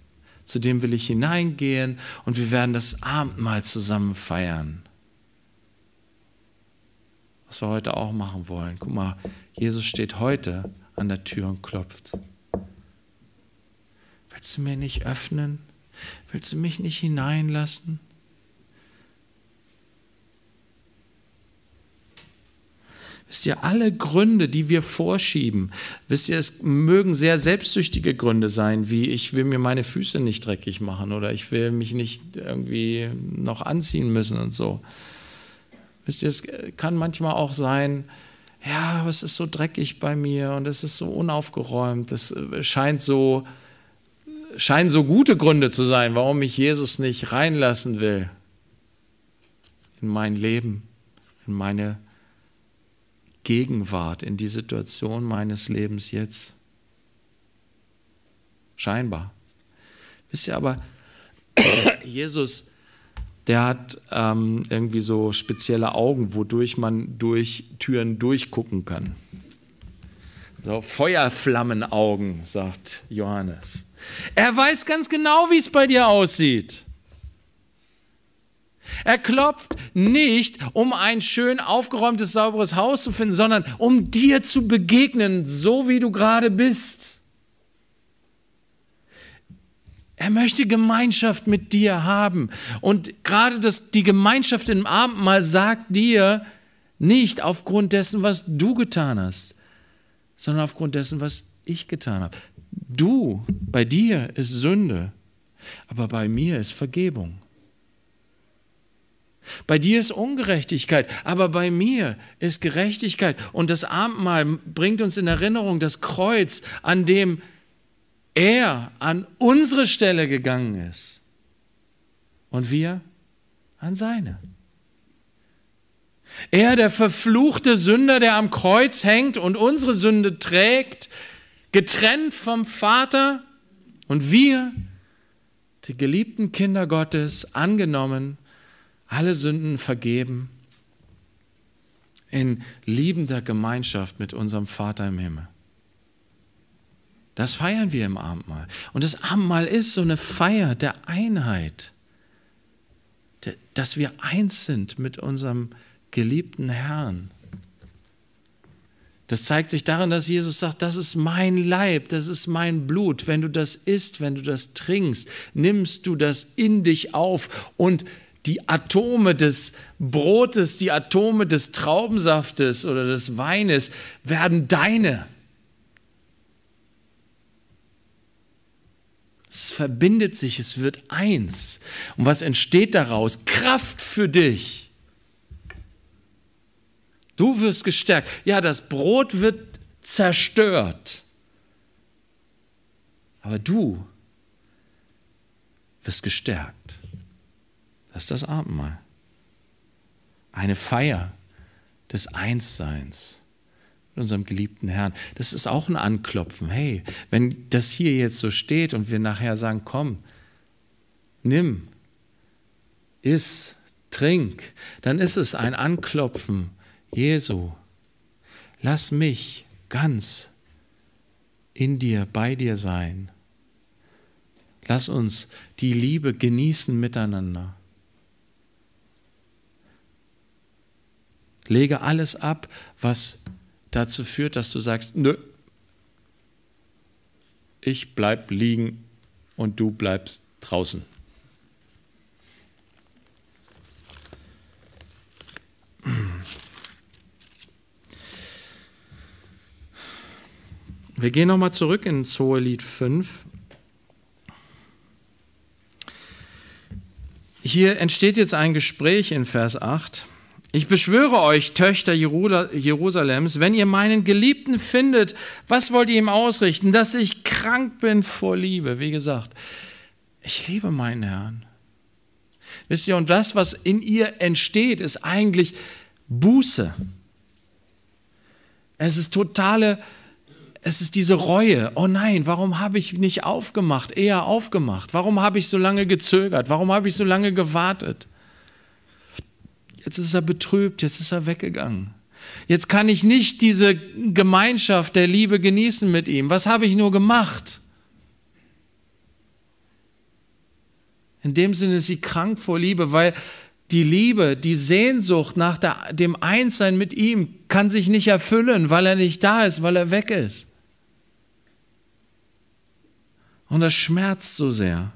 zu dem will ich hineingehen und wir werden das Abendmahl zusammen feiern. Was wir heute auch machen wollen. Guck mal, Jesus steht heute an der Tür und klopft. Willst du mir nicht öffnen? Willst du mich nicht hineinlassen? Wisst ihr, alle Gründe, die wir vorschieben, wisst ihr, es mögen sehr selbstsüchtige Gründe sein, wie ich will mir meine Füße nicht dreckig machen oder ich will mich nicht irgendwie noch anziehen müssen und so. Wisst ihr, es kann manchmal auch sein, ja, es ist so dreckig bei mir und es ist so unaufgeräumt, es scheint so, scheinen so gute Gründe zu sein, warum ich Jesus nicht reinlassen will in mein Leben, in meine Gegenwart, in die Situation meines Lebens jetzt. Scheinbar. Wisst ihr aber, Jesus, der hat ähm, irgendwie so spezielle Augen, wodurch man durch Türen durchgucken kann. So Feuerflammenaugen, sagt Johannes. Er weiß ganz genau, wie es bei dir aussieht. Er klopft nicht, um ein schön aufgeräumtes, sauberes Haus zu finden, sondern um dir zu begegnen, so wie du gerade bist. Er möchte Gemeinschaft mit dir haben. Und gerade das, die Gemeinschaft im Abendmahl sagt dir nicht aufgrund dessen, was du getan hast, sondern aufgrund dessen, was ich getan habe. Du, bei dir ist Sünde, aber bei mir ist Vergebung. Bei dir ist Ungerechtigkeit, aber bei mir ist Gerechtigkeit. Und das Abendmahl bringt uns in Erinnerung das Kreuz, an dem er an unsere Stelle gegangen ist und wir an seine. Er, der verfluchte Sünder, der am Kreuz hängt und unsere Sünde trägt, getrennt vom Vater und wir, die geliebten Kinder Gottes, angenommen, alle Sünden vergeben, in liebender Gemeinschaft mit unserem Vater im Himmel. Das feiern wir im Abendmahl. Und das Abendmahl ist so eine Feier der Einheit, dass wir eins sind mit unserem geliebten Herrn. Das zeigt sich darin, dass Jesus sagt, das ist mein Leib, das ist mein Blut. Wenn du das isst, wenn du das trinkst, nimmst du das in dich auf und die Atome des Brotes, die Atome des Traubensaftes oder des Weines werden deine. Es verbindet sich, es wird eins. Und was entsteht daraus? Kraft für dich. Du wirst gestärkt. Ja, das Brot wird zerstört. Aber du wirst gestärkt. Das ist das Abendmahl. Eine Feier des Einsseins mit unserem geliebten Herrn. Das ist auch ein Anklopfen. Hey, wenn das hier jetzt so steht und wir nachher sagen, komm, nimm, iss, trink, dann ist es ein Anklopfen Jesu, lass mich ganz in dir, bei dir sein. Lass uns die Liebe genießen miteinander. Lege alles ab, was dazu führt, dass du sagst, nö, ich bleib liegen und du bleibst draußen. Wir gehen nochmal zurück in Zoelied 5. Hier entsteht jetzt ein Gespräch in Vers 8. Ich beschwöre euch, Töchter Jerusalems, wenn ihr meinen Geliebten findet, was wollt ihr ihm ausrichten? Dass ich krank bin vor Liebe. Wie gesagt, ich liebe meinen Herrn. Wisst ihr, und das, was in ihr entsteht, ist eigentlich Buße. Es ist totale Buße. Es ist diese Reue. Oh nein, warum habe ich nicht aufgemacht, eher aufgemacht? Warum habe ich so lange gezögert? Warum habe ich so lange gewartet? Jetzt ist er betrübt, jetzt ist er weggegangen. Jetzt kann ich nicht diese Gemeinschaft der Liebe genießen mit ihm. Was habe ich nur gemacht? In dem Sinne ist sie krank vor Liebe, weil die Liebe, die Sehnsucht nach der, dem Einssein mit ihm kann sich nicht erfüllen, weil er nicht da ist, weil er weg ist. Und das schmerzt so sehr.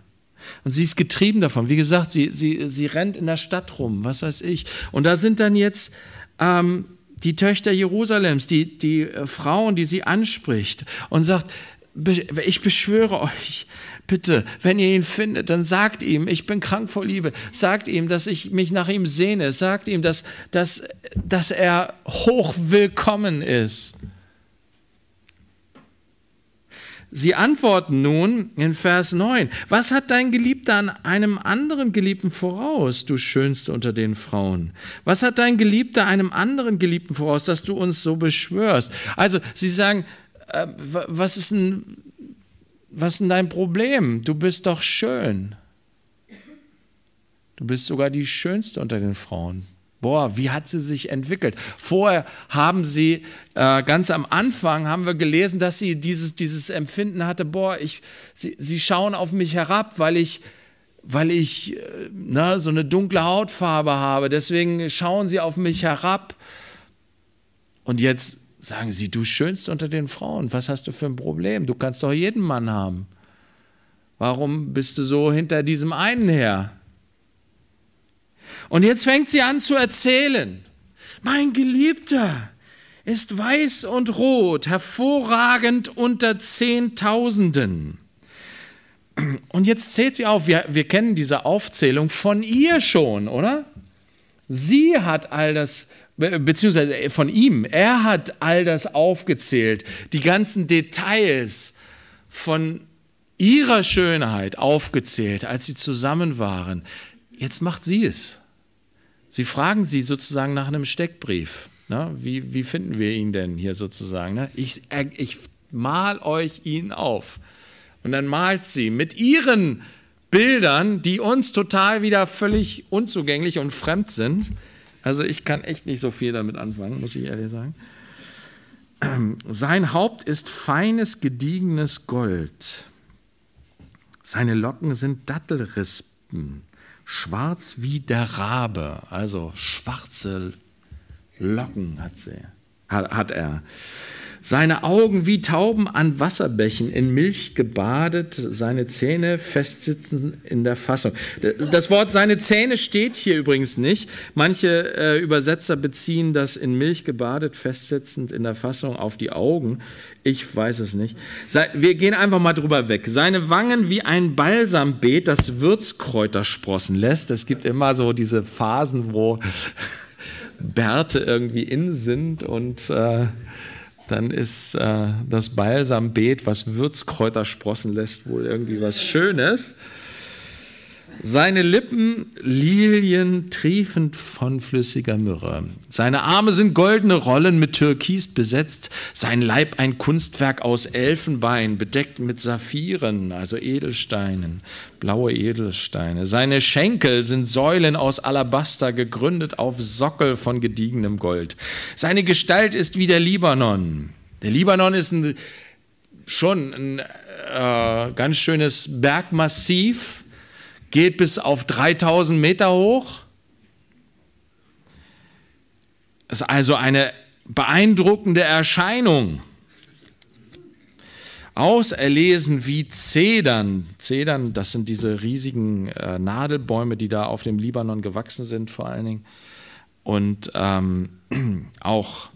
Und sie ist getrieben davon. Wie gesagt, sie, sie, sie rennt in der Stadt rum, was weiß ich. Und da sind dann jetzt ähm, die Töchter Jerusalems, die, die äh, Frauen, die sie anspricht und sagt, ich beschwöre euch, bitte, wenn ihr ihn findet, dann sagt ihm, ich bin krank vor Liebe, sagt ihm, dass ich mich nach ihm sehne, sagt ihm, dass, dass, dass er hochwillkommen ist. Sie antworten nun in Vers 9, was hat dein Geliebter an einem anderen Geliebten voraus, du Schönste unter den Frauen? Was hat dein Geliebter einem anderen Geliebten voraus, dass du uns so beschwörst? Also sie sagen, äh, was, ist denn, was ist denn dein Problem? Du bist doch schön. Du bist sogar die Schönste unter den Frauen. Boah, wie hat sie sich entwickelt? Vorher haben sie, äh, ganz am Anfang haben wir gelesen, dass sie dieses, dieses Empfinden hatte, boah, ich, sie, sie schauen auf mich herab, weil ich, weil ich äh, na, ne, so eine dunkle Hautfarbe habe. Deswegen schauen sie auf mich herab. Und jetzt sagen sie, du schönst unter den Frauen. Was hast du für ein Problem? Du kannst doch jeden Mann haben. Warum bist du so hinter diesem einen her? Und jetzt fängt sie an zu erzählen. Mein Geliebter ist weiß und rot, hervorragend unter Zehntausenden. Und jetzt zählt sie auf, wir, wir kennen diese Aufzählung von ihr schon, oder? Sie hat all das beziehungsweise von ihm. Er hat all das aufgezählt, die ganzen Details von ihrer Schönheit aufgezählt, als sie zusammen waren. Jetzt macht sie es. Sie fragen sie sozusagen nach einem Steckbrief. Na, ne? wie, wie, finden wir ihn denn hier sozusagen? Ne? Ich, ich mal euch ihn auf. Und dann malt sie mit ihren Bildern, die uns total wieder völlig unzugänglich und fremd sind. Also ich kann echt nicht so viel damit anfangen, muss ich ehrlich sagen. Sein Haupt ist feines, gediegenes Gold. Seine Locken sind Dattelrispen schwarz wie der Rabe, also schwarze Locken hat, sie, hat, hat er seine Augen wie Tauben an Wasserbächen, in Milch gebadet, seine Zähne festsitzen in der Fassung. Das Wort seine Zähne steht hier übrigens nicht. Manche äh, Übersetzer beziehen das in Milch gebadet, festsitzend in der Fassung auf die Augen. Ich weiß es nicht. Wir gehen einfach mal drüber weg. Seine Wangen wie ein Balsambeet, das Würzkräuter sprossen lässt. Es gibt immer so diese Phasen, wo Bärte irgendwie in sind und äh, dann ist äh, das Balsambeet, was Würzkräuter sprossen lässt, wohl irgendwie was Schönes. Seine Lippen Lilien triefend von flüssiger Myrrhe. Seine Arme sind goldene Rollen mit Türkis besetzt, sein Leib ein Kunstwerk aus Elfenbein, bedeckt mit Saphiren, also Edelsteinen, blaue Edelsteine. Seine Schenkel sind Säulen aus Alabaster, gegründet auf Sockel von gediegenem Gold. Seine Gestalt ist wie der Libanon. Der Libanon ist ein, schon ein äh, ganz schönes Bergmassiv geht bis auf 3000 Meter hoch. Das ist also eine beeindruckende Erscheinung. Auserlesen wie Zedern. Zedern, das sind diese riesigen äh, Nadelbäume, die da auf dem Libanon gewachsen sind, vor allen Dingen. Und ähm, auch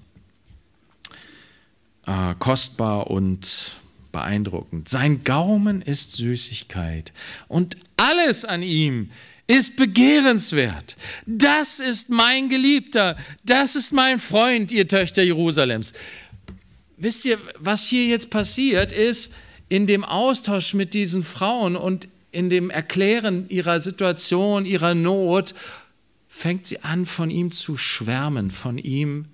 äh, kostbar und beeindruckend. Sein Gaumen ist Süßigkeit und alles an ihm ist begehrenswert. Das ist mein Geliebter, das ist mein Freund, ihr Töchter Jerusalems. Wisst ihr, was hier jetzt passiert ist, in dem Austausch mit diesen Frauen und in dem Erklären ihrer Situation, ihrer Not, fängt sie an, von ihm zu schwärmen, von ihm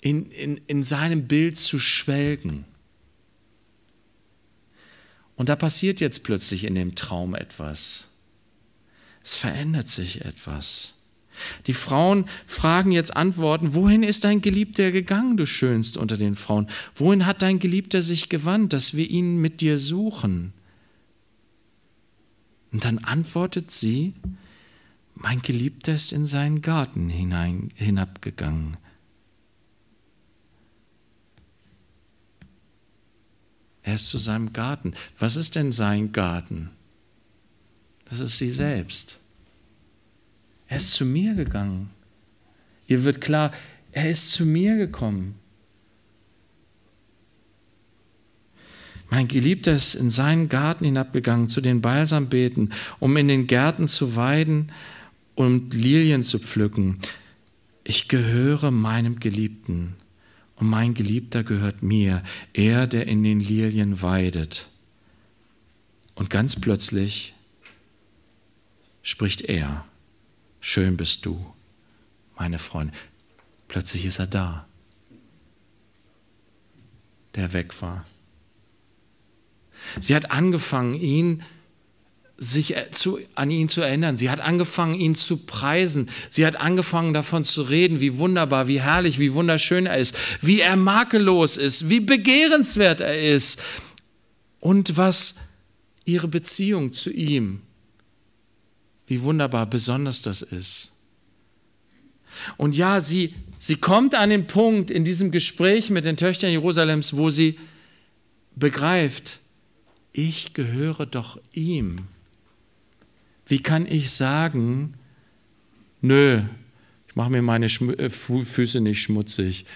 in, in, in seinem Bild zu schwelgen. Und da passiert jetzt plötzlich in dem Traum etwas. Es verändert sich etwas. Die Frauen fragen jetzt Antworten, wohin ist dein Geliebter gegangen, du schönst unter den Frauen? Wohin hat dein Geliebter sich gewandt, dass wir ihn mit dir suchen? Und dann antwortet sie, mein Geliebter ist in seinen Garten hinein, hinabgegangen, Er ist zu seinem Garten. Was ist denn sein Garten? Das ist sie selbst. Er ist zu mir gegangen. Ihr wird klar, er ist zu mir gekommen. Mein Geliebter ist in seinen Garten hinabgegangen, zu den Balsambeeten, um in den Gärten zu weiden und Lilien zu pflücken. Ich gehöre meinem Geliebten und mein Geliebter gehört mir, er, der in den Lilien weidet. Und ganz plötzlich spricht er, schön bist du, meine Freundin. Plötzlich ist er da, der weg war. Sie hat angefangen, ihn zu sich äh, zu, an ihn zu erinnern. Sie hat angefangen, ihn zu preisen. Sie hat angefangen, davon zu reden, wie wunderbar, wie herrlich, wie wunderschön er ist, wie er makellos ist, wie begehrenswert er ist und was ihre Beziehung zu ihm, wie wunderbar besonders das ist. Und ja, sie, sie kommt an den Punkt in diesem Gespräch mit den Töchtern Jerusalems, wo sie begreift, ich gehöre doch ihm. Wie kann ich sagen, nö, ich mache mir meine Schmu äh, Füße nicht schmutzig.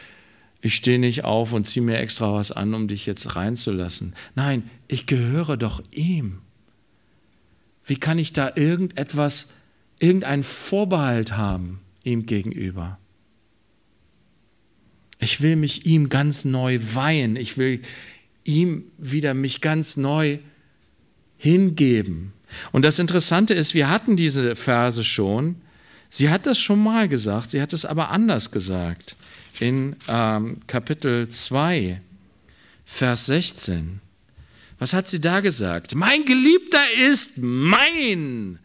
Ich stehe nicht auf und ziehe mir extra was an, um dich jetzt reinzulassen. Nein, ich gehöre doch ihm. Wie kann ich da irgendetwas, irgendeinen Vorbehalt haben ihm gegenüber? Ich will mich ihm ganz neu weihen. Ich will ihm wieder mich ganz neu weihen hingeben. Und das Interessante ist, wir hatten diese Verse schon. Sie hat das schon mal gesagt, sie hat es aber anders gesagt. In ähm, Kapitel 2, Vers 16. Was hat sie da gesagt? Mein Geliebter ist mein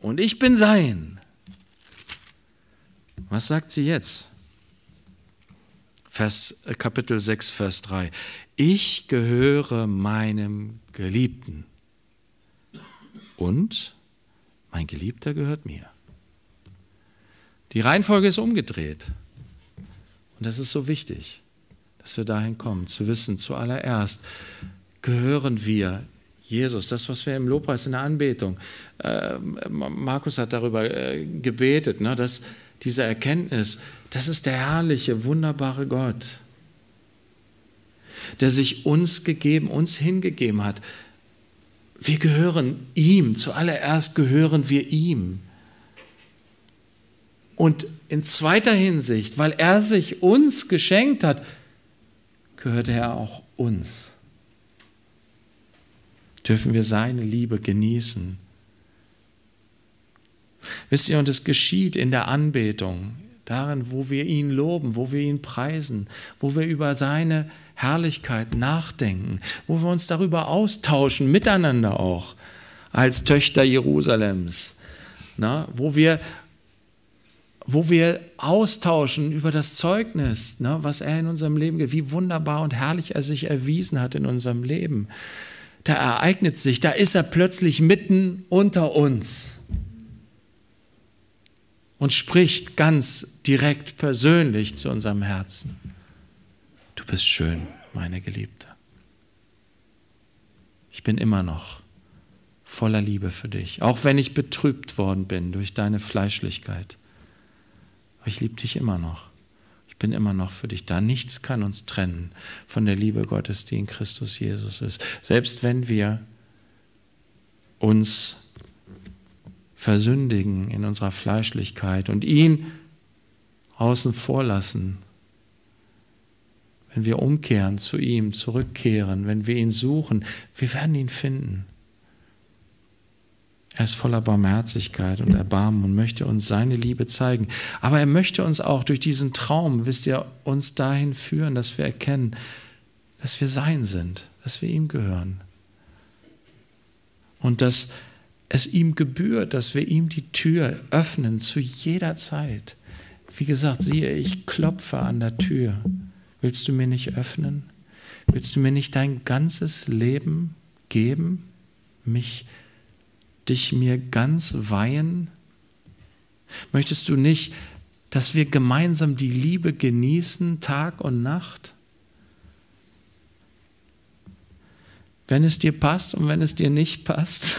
und ich bin sein. Was sagt sie jetzt? Vers, äh, Kapitel 6, Vers 3. Ich gehöre meinem Geliebten und mein Geliebter gehört mir. Die Reihenfolge ist umgedreht. Und das ist so wichtig, dass wir dahin kommen, zu wissen, zuallererst gehören wir Jesus, das, was wir im Lobpreis in der Anbetung, äh, Markus hat darüber äh, gebetet, ne, dass diese Erkenntnis, das ist der herrliche, wunderbare Gott, der sich uns gegeben, uns hingegeben hat, wir gehören ihm, zuallererst gehören wir ihm. Und in zweiter Hinsicht, weil er sich uns geschenkt hat, gehört er auch uns. Dürfen wir seine Liebe genießen. Wisst ihr, und es geschieht in der Anbetung, darin, wo wir ihn loben, wo wir ihn preisen, wo wir über seine Liebe Herrlichkeit nachdenken, wo wir uns darüber austauschen, miteinander auch, als Töchter Jerusalems, na, wo wir wo wir austauschen über das Zeugnis, ne, was er in unserem Leben gibt, wie wunderbar und herrlich er sich erwiesen hat in unserem Leben. Da ereignet sich, da ist er plötzlich mitten unter uns und spricht ganz direkt persönlich zu unserem Herzen. Du bist schön, meine Geliebte. Ich bin immer noch voller Liebe für dich, auch wenn ich betrübt worden bin durch deine Fleischlichkeit. Aber ich liebe dich immer noch. Ich bin immer noch für dich da. Nichts kann uns trennen von der Liebe Gottes, die in Christus Jesus ist. Selbst wenn wir uns versündigen in unserer Fleischlichkeit und ihn außen vor lassen wenn wir umkehren zu ihm, zurückkehren, wenn wir ihn suchen, wir werden ihn finden. Er ist voller Barmherzigkeit und Erbarmen und möchte uns seine Liebe zeigen. Aber er möchte uns auch durch diesen Traum, wisst ihr, uns dahin führen, dass wir erkennen, dass wir sein sind, dass wir ihm gehören. Und dass es ihm gebührt, dass wir ihm die Tür öffnen zu jeder Zeit. Wie gesagt, siehe, ich klopfe an der Tür. Willst du mir nicht öffnen? Willst du mir nicht dein ganzes Leben geben? Mich, dich mir ganz weihen? Möchtest du nicht, dass wir gemeinsam die Liebe genießen, Tag und Nacht? Wenn es dir passt und wenn es dir nicht passt.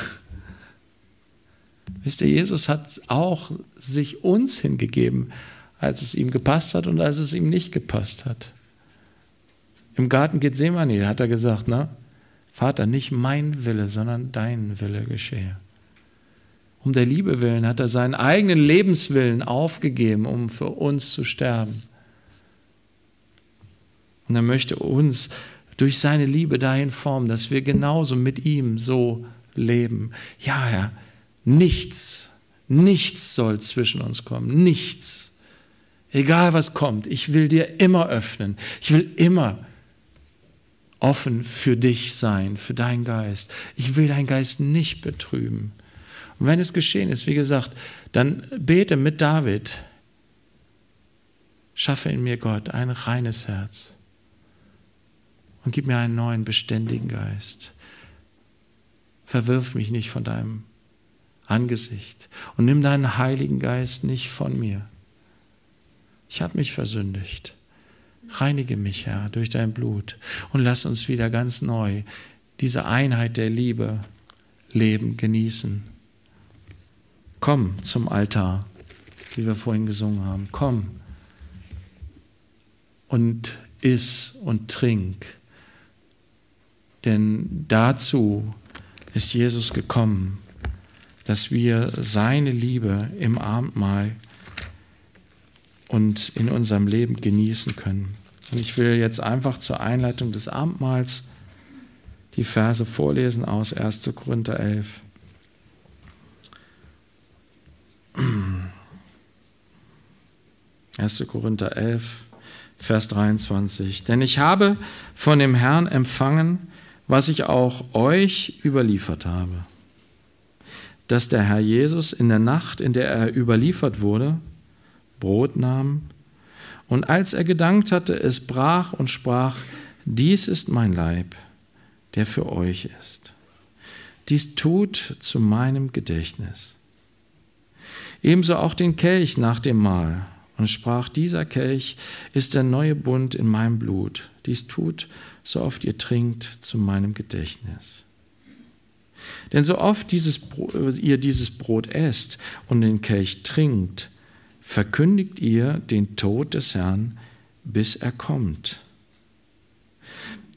Wisst ihr, Jesus hat auch sich uns hingegeben, als es ihm gepasst hat und als es ihm nicht gepasst hat. Im Garten Gethsemane hat er gesagt, na, Vater, nicht mein Wille, sondern dein Wille geschehe. Um der Liebe willen hat er seinen eigenen Lebenswillen aufgegeben, um für uns zu sterben. Und er möchte uns durch seine Liebe dahin formen, dass wir genauso mit ihm so leben. Ja, Herr, nichts, nichts soll zwischen uns kommen, nichts. Egal was kommt, ich will dir immer öffnen. Ich will immer öffnen offen für dich sein, für deinen Geist. Ich will deinen Geist nicht betrüben. Und wenn es geschehen ist, wie gesagt, dann bete mit David. Schaffe in mir, Gott, ein reines Herz und gib mir einen neuen, beständigen Geist. Verwirf mich nicht von deinem Angesicht und nimm deinen Heiligen Geist nicht von mir. Ich habe mich versündigt. Reinige mich, Herr, durch dein Blut und lass uns wieder ganz neu diese Einheit der Liebe leben, genießen. Komm zum Altar, wie wir vorhin gesungen haben. Komm und iss und trink. Denn dazu ist Jesus gekommen, dass wir seine Liebe im Abendmahl und in unserem Leben genießen können. Und ich will jetzt einfach zur Einleitung des Abendmahls die Verse vorlesen aus 1. Korinther 11. Erste Korinther 11, Vers 23. Denn ich habe von dem Herrn empfangen, was ich auch euch überliefert habe, dass der Herr Jesus in der Nacht, in der er überliefert wurde, Brot nahm und als er gedankt hatte, es brach und sprach, dies ist mein Leib, der für euch ist. Dies tut zu meinem Gedächtnis. Ebenso auch den Kelch nach dem Mahl und sprach, dieser Kelch ist der neue Bund in meinem Blut. Dies tut, so oft ihr trinkt, zu meinem Gedächtnis. Denn so oft dieses, ihr dieses Brot esst und den Kelch trinkt, verkündigt ihr den Tod des Herrn, bis er kommt.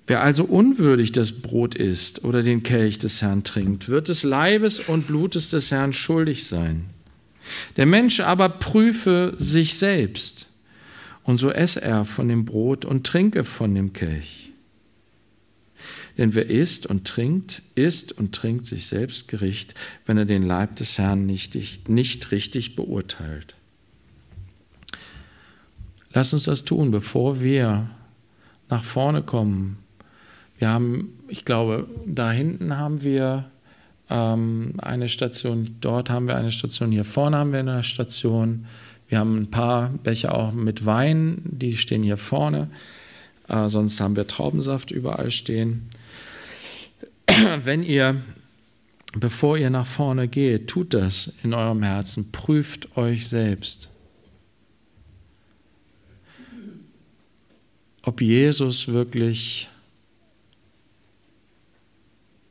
Wer also unwürdig das Brot isst oder den Kelch des Herrn trinkt, wird des Leibes und Blutes des Herrn schuldig sein. Der Mensch aber prüfe sich selbst, und so esse er von dem Brot und trinke von dem Kelch. Denn wer isst und trinkt, isst und trinkt sich selbst Gericht, wenn er den Leib des Herrn nicht, nicht richtig beurteilt. Lass uns das tun, bevor wir nach vorne kommen. Wir haben, ich glaube, da hinten haben wir ähm, eine Station, dort haben wir eine Station, hier vorne haben wir eine Station. Wir haben ein paar Becher auch mit Wein, die stehen hier vorne. Äh, sonst haben wir Traubensaft überall stehen. Wenn ihr, bevor ihr nach vorne geht, tut das in eurem Herzen, prüft euch selbst. ob Jesus wirklich,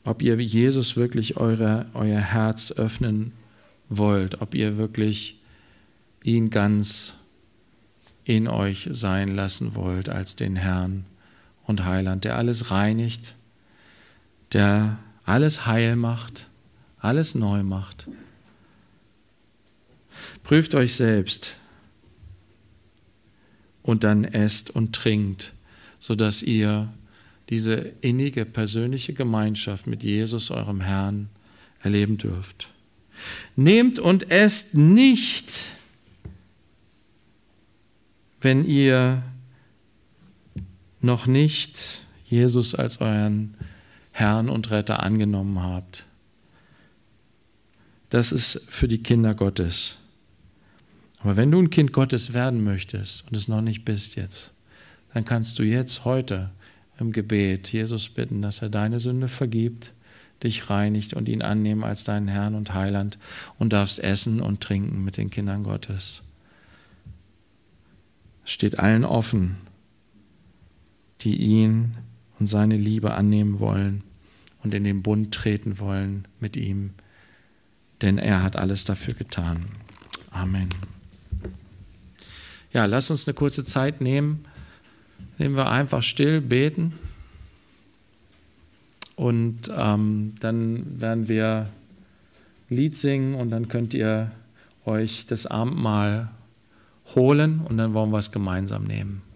ob ihr Jesus wirklich eure, euer Herz öffnen wollt, ob ihr wirklich ihn ganz in euch sein lassen wollt als den Herrn und Heiland, der alles reinigt, der alles heil macht, alles neu macht. Prüft euch selbst, und dann esst und trinkt, sodass ihr diese innige persönliche Gemeinschaft mit Jesus, eurem Herrn, erleben dürft. Nehmt und esst nicht, wenn ihr noch nicht Jesus als euren Herrn und Retter angenommen habt. Das ist für die Kinder Gottes. Aber wenn du ein Kind Gottes werden möchtest und es noch nicht bist jetzt, dann kannst du jetzt heute im Gebet Jesus bitten, dass er deine Sünde vergibt, dich reinigt und ihn annehmen als deinen Herrn und Heiland und darfst essen und trinken mit den Kindern Gottes. Es steht allen offen, die ihn und seine Liebe annehmen wollen und in den Bund treten wollen mit ihm, denn er hat alles dafür getan. Amen. Ja, lass uns eine kurze Zeit nehmen. Nehmen wir einfach still, beten. Und ähm, dann werden wir ein Lied singen und dann könnt ihr euch das Abendmahl holen und dann wollen wir es gemeinsam nehmen.